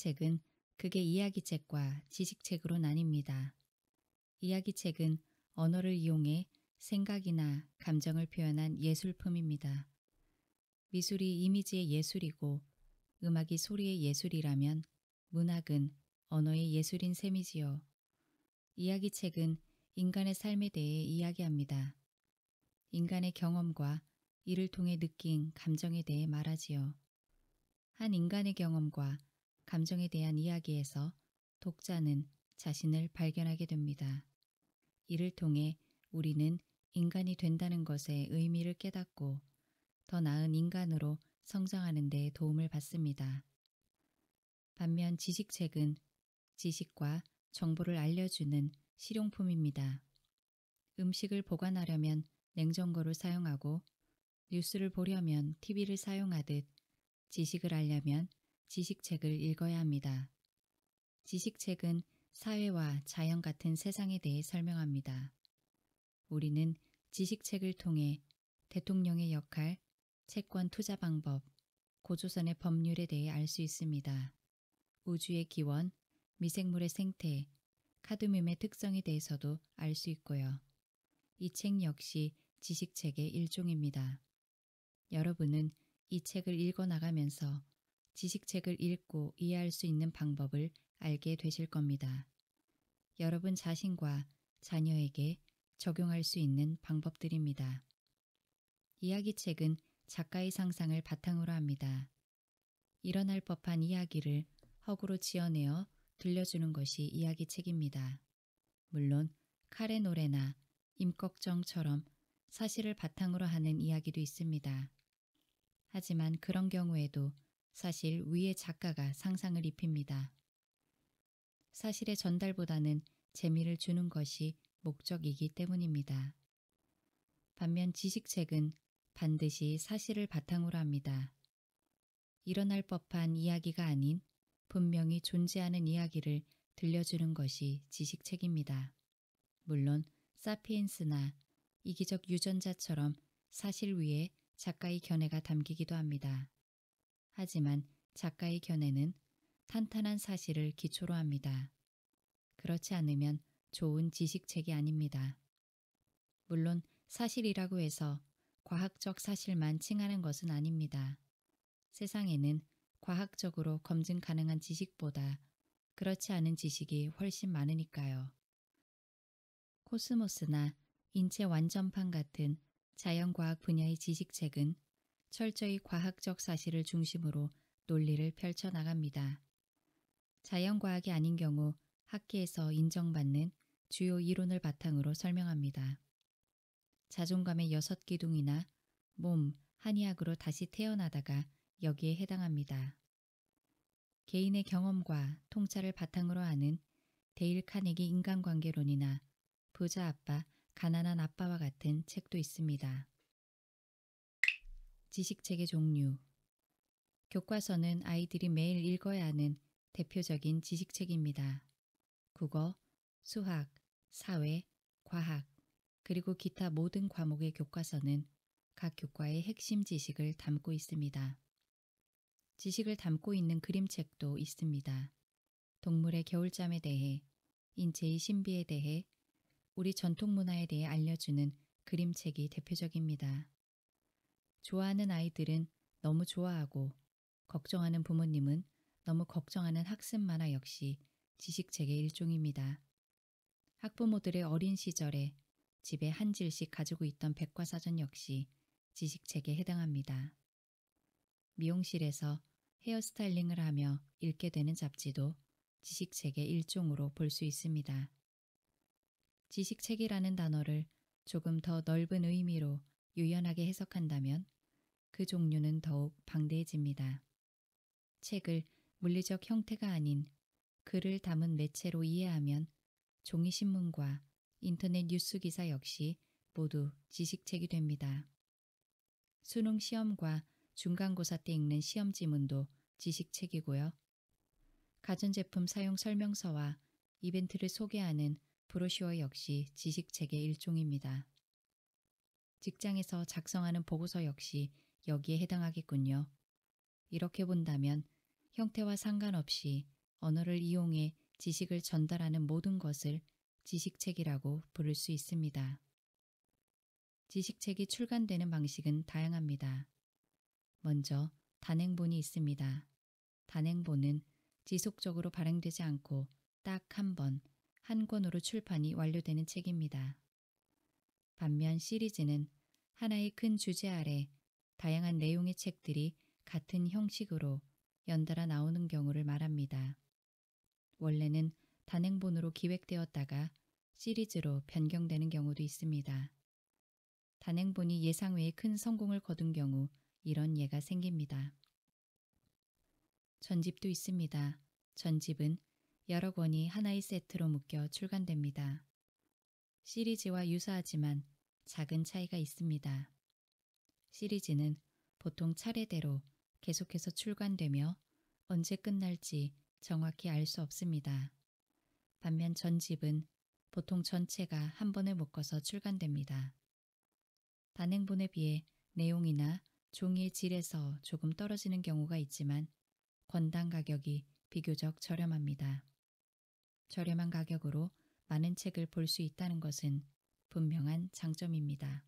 책은 그게 이야기책과 지식책으로 나뉩니다. 이야기책은 언어를 이용해 생각이나 감정을 표현한 예술품입니다. 미술이 이미지의 예술이고 음악이 소리의 예술이라면 문학은 언어의 예술인 셈이지요. 이야기책은 인간의 삶에 대해 이야기합니다. 인간의 경험과 이를 통해 느낀 감정에 대해 말하지요. 한 인간의 경험과 감정에 대한 이야기에서 독자는 자신을 발견하게 됩니다. 이를 통해 우리는 인간이 된다는 것의 의미를 깨닫고 더 나은 인간으로 성장하는 데 도움을 받습니다. 반면 지식책은 지식과 정보를 알려주는 실용품입니다. 음식을 보관하려면 냉장고를 사용하고 뉴스를 보려면 TV를 사용하듯 지식을 알려면 지식책을 읽어야 합니다. 지식책은 사회와 자연 같은 세상에 대해 설명합니다. 우리는 지식책을 통해 대통령의 역할, 채권 투자 방법, 고조선의 법률에 대해 알 수 있습니다. 우주의 기원, 미생물의 생태, 카드뮴의 특성에 대해서도 알 수 있고요. 이 책 역시 지식책의 일종입니다. 여러분은 이 책을 읽어나가면서 지식책을 읽고 이해할 수 있는 방법을 알게 되실 겁니다. 여러분 자신과 자녀에게 적용할 수 있는 방법들입니다. 이야기책은 작가의 상상을 바탕으로 합니다. 일어날 법한 이야기를 허구로 지어내어 들려주는 것이 이야기책입니다. 물론 칼의 노래나 임꺽정처럼 사실을 바탕으로 하는 이야기도 있습니다. 하지만 그런 경우에도 사실 위의 작가가 상상을 입힙니다. 사실의 전달보다는 재미를 주는 것이 목적이기 때문입니다. 반면 지식책은 반드시 사실을 바탕으로 합니다. 일어날 법한 이야기가 아닌 분명히 존재하는 이야기를 들려주는 것이 지식책입니다. 물론 사피엔스나 이기적 유전자처럼 사실 위에 작가의 견해가 담기기도 합니다. 하지만 작가의 견해는 탄탄한 사실을 기초로 합니다. 그렇지 않으면 좋은 지식책이 아닙니다. 물론 사실이라고 해서 과학적 사실만 칭하는 것은 아닙니다. 세상에는 과학적으로 검증 가능한 지식보다 그렇지 않은 지식이 훨씬 많으니까요. 코스모스나 인체 완전판 같은 자연과학 분야의 지식책은 철저히 과학적 사실을 중심으로 논리를 펼쳐나갑니다. 자연과학이 아닌 경우 학계에서 인정받는 주요 이론을 바탕으로 설명합니다. 자존감의 여섯 기둥이나 몸, 한의학으로 다시 태어나다가 여기에 해당합니다. 개인의 경험과 통찰을 바탕으로 하는 데일 카네기 인간관계론이나 부자 아빠, 가난한 아빠와 같은 책도 있습니다. 지식책의 종류 교과서는 아이들이 매일 읽어야 하는 대표적인 지식책입니다. 국어, 수학, 사회, 과학, 그리고 기타 모든 과목의 교과서는 각 교과의 핵심 지식을 담고 있습니다. 지식을 담고 있는 그림책도 있습니다. 동물의 겨울잠에 대해, 인체의 신비에 대해, 우리 전통문화에 대해 알려주는 그림책이 대표적입니다. 좋아하는 아이들은 너무 좋아하고 걱정하는 부모님은 너무 걱정하는 학습 만화 역시 지식책의 일종입니다. 학부모들의 어린 시절에 집에 한 질씩 가지고 있던 백과사전 역시 지식책에 해당합니다. 미용실에서 헤어스타일링을 하며 읽게 되는 잡지도 지식책의 일종으로 볼 수 있습니다. 지식책이라는 단어를 조금 더 넓은 의미로 유연하게 해석한다면 그 종류는 더욱 방대해집니다. 책을 물리적 형태가 아닌 글을 담은 매체로 이해하면 종이신문과 인터넷 뉴스기사 역시 모두 지식책이 됩니다. 수능 시험과 중간고사 때 읽는 시험지문도 지식책이고요. 가전제품 사용 설명서와 이벤트를 소개하는 브로슈어 역시 지식책의 일종입니다. 직장에서 작성하는 보고서 역시 여기에 해당하겠군요. 이렇게 본다면 형태와 상관없이 언어를 이용해 지식을 전달하는 모든 것을 지식책이라고 부를 수 있습니다. 지식책이 출간되는 방식은 다양합니다. 먼저 단행본이 있습니다. 단행본은 지속적으로 발행되지 않고 딱 한 번, 한 권으로 출판이 완료되는 책입니다. 반면 시리즈는 하나의 큰 주제 아래 다양한 내용의 책들이 같은 형식으로 연달아 나오는 경우를 말합니다. 원래는 단행본으로 기획되었다가 시리즈로 변경되는 경우도 있습니다. 단행본이 예상 외의 큰 성공을 거둔 경우 이런 예가 생깁니다. 전집도 있습니다. 전집은 여러 권이 하나의 세트로 묶여 출간됩니다. 시리즈와 유사하지만 작은 차이가 있습니다. 시리즈는 보통 차례대로 계속해서 출간되며 언제 끝날지 정확히 알 수 없습니다. 반면 전집은 보통 전체가 한 번에 묶어서 출간됩니다. 단행본에 비해 내용이나 종이의 질에서 조금 떨어지는 경우가 있지만 권당 가격이 비교적 저렴합니다. 저렴한 가격으로 많은 책을 볼 수 있다는 것은 분명한 장점입니다.